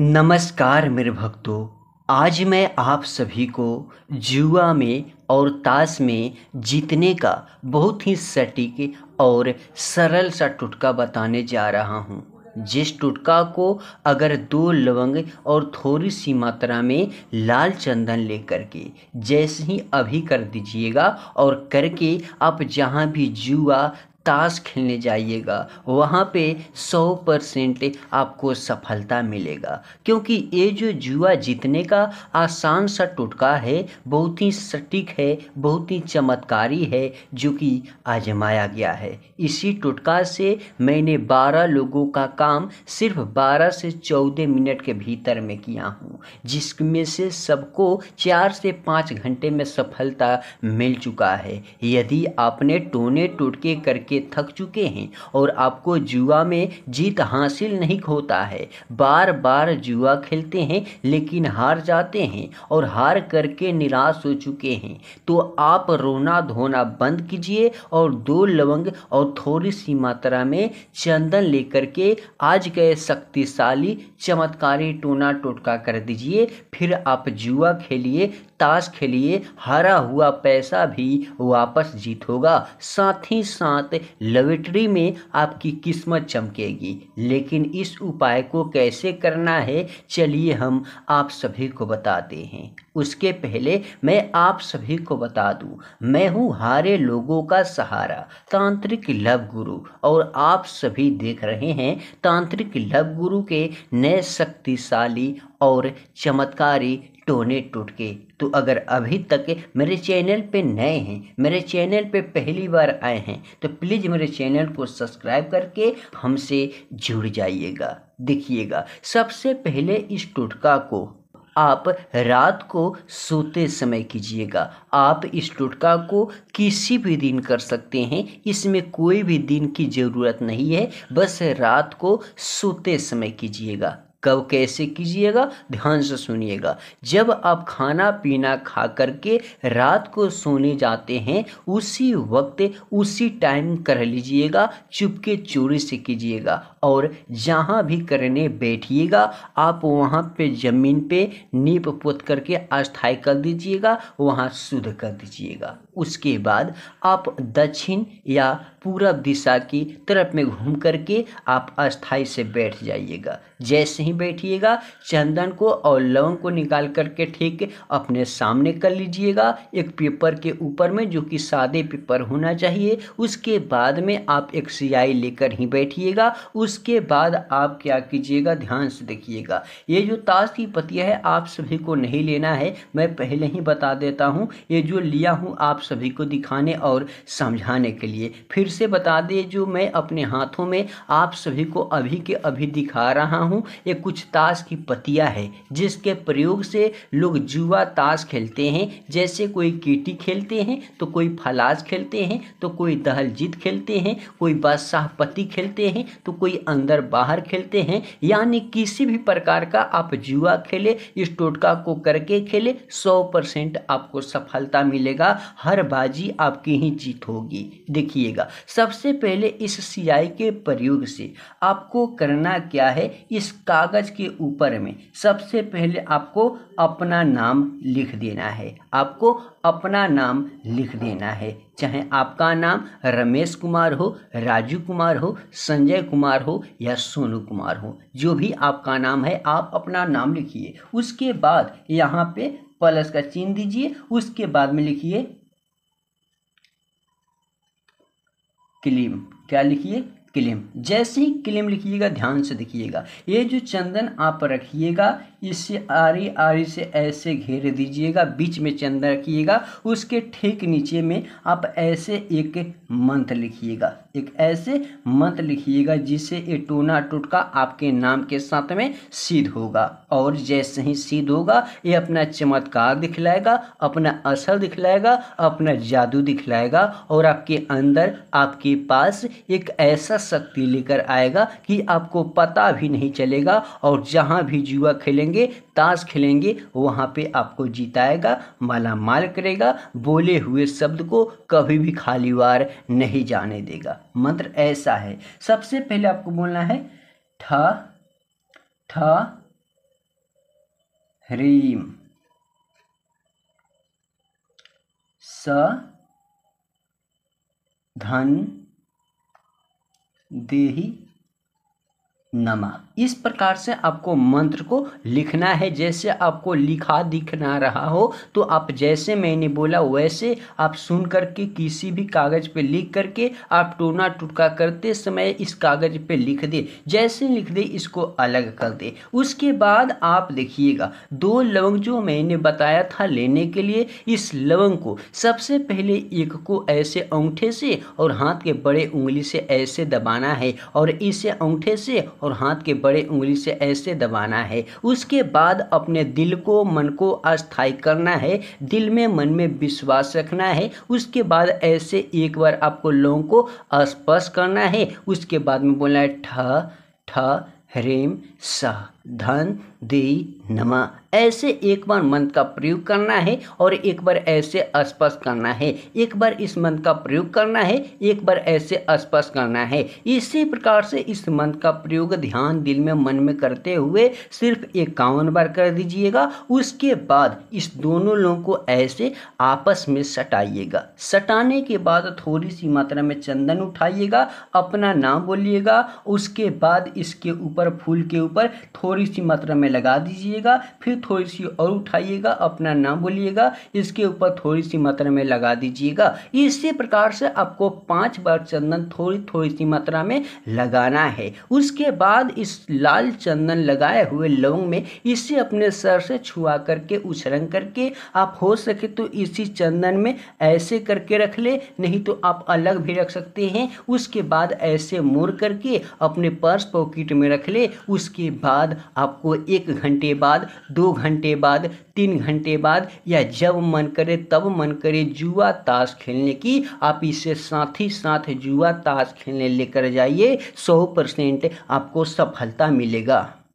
नमस्कार मेरे भक्तों आज मैं आप सभी को जुआ में और ताश में जीतने का बहुत ही सटीक और सरल सा टुटका बताने जा रहा हूँ जिस टुटका को अगर दो लवंग और थोड़ी सी मात्रा में लाल चंदन लेकर के जैसे ही अभी कर दीजिएगा और करके आप जहाँ भी जुआ ताश खेलने जाइएगा वहाँ पे सौ परसेंट आपको सफलता मिलेगा क्योंकि ये जो जुआ जीतने का आसान सा टुटका है बहुत ही सटीक है बहुत ही चमत्कारी है जो कि आजमाया गया है इसी टुटका से मैंने बारह लोगों का काम सिर्फ बारह से चौदह मिनट के भीतर में किया हूँ जिसमें से सबको चार से पाँच घंटे में सफलता मिल चुका है यदि आपने टोने टोटके करके थक चुके हैं और आपको जुआ में जीत हासिल नहीं होता है बार बार जुआ खेलते हैं लेकिन हार जाते हैं और हार करके निराश हो चुके हैं तो आप रोना धोना बंद कीजिए और दो लवंग और थोड़ी सी मात्रा में चंदन लेकर के आज के शक्तिशाली चमत्कारी टोना टोटका कर दीजिए फिर आप जुआ खेलिए ताश खेलिए हरा हुआ पैसा भी वापस जीतोगा साथ ही साथ लवेटरी में आपकी किस्मत चमकेगी लेकिन इस उपाय को कैसे करना है चलिए हम आप सभी को बताते हैं उसके पहले मैं आप सभी को बता दूं मैं हूं हारे लोगों का सहारा तांत्रिक लव गुरु और आप सभी देख रहे हैं तांत्रिक लव गुरु के नए शक्तिशाली और चमत्कारी टोने टूटके तो अगर अभी तक मेरे चैनल पे नए हैं मेरे चैनल पे पहली बार आए हैं तो प्लीज़ मेरे चैनल को सब्सक्राइब करके हमसे जुड़ जाइएगा देखिएगा सबसे पहले इस टुटका को आप रात को सोते समय कीजिएगा आप इस टुटका को किसी भी दिन कर सकते हैं इसमें कोई भी दिन की ज़रूरत नहीं है बस रात को सोते समय कीजिएगा कब कैसे कीजिएगा ध्यान से सुनिएगा जब आप खाना पीना खा करके रात को सोने जाते हैं उसी वक्त उसी टाइम कर लीजिएगा चुपके चोरी से कीजिएगा और जहाँ भी करने बैठिएगा आप वहाँ पे ज़मीन पे नीप पोत करके अस्थाई कर दीजिएगा वहाँ शुद्ध कर दीजिएगा उसके बाद आप दक्षिण या पूरब दिशा की तरफ में घूम करके आप अस्थाई से बैठ जाइएगा जैसे ही बैठिएगा चंदन को और लवंग को निकाल करके ठीक अपने सामने कर लीजिएगा एक पेपर के ऊपर में जो कि सादे पेपर होना चाहिए उसके बाद में आप एक सियाई लेकर ही बैठिएगा उस उसके बाद आप क्या कीजिएगा ध्यान से देखिएगा ये जो ताश की पतिया है आप सभी को नहीं लेना है मैं पहले ही बता देता हूँ ये जो लिया हूँ आप सभी को दिखाने और समझाने के लिए फिर से बता दें जो मैं अपने हाथों में आप सभी को अभी के अभी दिखा रहा हूँ ये कुछ ताश की पतिया है जिसके प्रयोग से लोग जुआ ताश खेलते हैं जैसे कोई कीटी खेलते हैं तो कोई फलाज खेलते हैं तो कोई दहलजीत खेलते हैं कोई बादशाह पति खेलते हैं तो कोई कि अंदर बाहर खेलते हैं यानी किसी भी प्रकार का आप जुआ खेले इस टोटका को करके खेले सौ परसेंट आपको सफलता मिलेगा हर बाजी आपकी ही जीत होगी देखिएगा सबसे पहले इस सियाई के प्रयोग से आपको करना क्या है इस कागज़ के ऊपर में सबसे पहले आपको अपना नाम लिख देना है आपको अपना नाम लिख देना है चाहे आपका नाम रमेश कुमार हो राजू कुमार हो संजय कुमार हो या सोनू कुमार हो जो भी आपका नाम है आप अपना नाम लिखिए उसके बाद यहाँ पे प्लस का चिन्ह दीजिए उसके बाद में लिखिए क्लीम क्या लिखिए क्लेम जैसे ही क्लेम लिखिएगा ध्यान से देखिएगा ये जो चंदन आप रखिएगा इसे आरी आरी से ऐसे घेर दीजिएगा बीच में चंदन रखिएगा उसके ठीक नीचे में आप ऐसे एक मंत्र लिखिएगा एक ऐसे मंत्र लिखिएगा जिससे ये टोना टोटका आपके नाम के साथ में सिद्ध होगा और जैसे ही सिद्ध होगा ये अपना चमत्कार दिखलाएगा अपना असर दिखलाएगा अपना जादू दिखलाएगा और आपके अंदर आपके पास एक ऐसा शक्ति लेकर आएगा कि आपको पता भी नहीं चलेगा और जहाँ भी जुआ खेलेंगे ताश खेलेंगे वहाँ पे आपको जिताएगा माला माल करेगा बोले हुए शब्द को कभी भी खाली वार नहीं जाने देगा मंत्र ऐसा है सबसे पहले आपको बोलना है ठ ठ ह्रीम स धन देही नमः इस प्रकार से आपको मंत्र को लिखना है जैसे आपको लिखा दिख ना रहा हो तो आप जैसे मैंने बोला वैसे आप सुन करके किसी भी कागज़ पे लिख करके आप टोना टुटका करते समय इस कागज़ पे लिख दे जैसे लिख दे इसको अलग कर दे उसके बाद आप देखिएगा दो लवंग जो मैंने बताया था लेने के लिए इस लवंग को सबसे पहले एक को ऐसे अंगूठे से और हाथ के बड़े उंगली से ऐसे दबाना है और इसे अंगूठे से और हाथ के बड़े उंगली से ऐसे दबाना है उसके बाद अपने दिल को मन को अस्थायी करना है दिल में मन में विश्वास रखना है उसके बाद ऐसे एक बार आपको लोगों को स्पर्श करना है उसके बाद में बोलना है ठ ठ ह्रीम सा धन दी नमा ऐसे एक बार मंत्र का प्रयोग करना है और एक बार ऐसे स्पष्ट करना है एक बार इस मंत्र का प्रयोग करना है एक बार ऐसे स्पष्ट करना है इसी प्रकार से इस मंत्र का प्रयोग ध्यान दिल में मन में करते हुए सिर्फ इक्यावन बार कर दीजिएगा उसके बाद इस दोनों लोगों को ऐसे आपस में सटाइएगा सटाने के बाद थोड़ी सी मात्रा में चंदन उठाइएगा अपना नाम बोलिएगा उसके बाद इसके ऊपर फूल के ऊपर थोड़ा थोड़ी सी मात्रा में लगा दीजिएगा फिर थोड़ी सी और उठाइएगा अपना नाम बोलिएगा इसके ऊपर थोड़ी सी मात्रा में लगा दीजिएगा इसी प्रकार से आपको पाँच बार चंदन थोड़ी थोड़ी सी मात्रा में लगाना है उसके बाद इस लाल चंदन लगाए हुए लौंग में इसे अपने सर से छुआ करके उछरंग करके आप हो सके तो इसी चंदन में ऐसे करके रख ले नहीं तो आप अलग भी रख सकते हैं उसके बाद ऐसे मोड़ करके अपने पर्स पॉकेट में रख ले उसके बाद आपको एक घंटे बाद दो घंटे बाद तीन घंटे बाद या जब मन करे तब मन करे जुआ ताश खेलने की आप इसे साथ ही साथ जुआ ताश खेलने लेकर जाइए सौ परसेंट आपको सफलता मिलेगा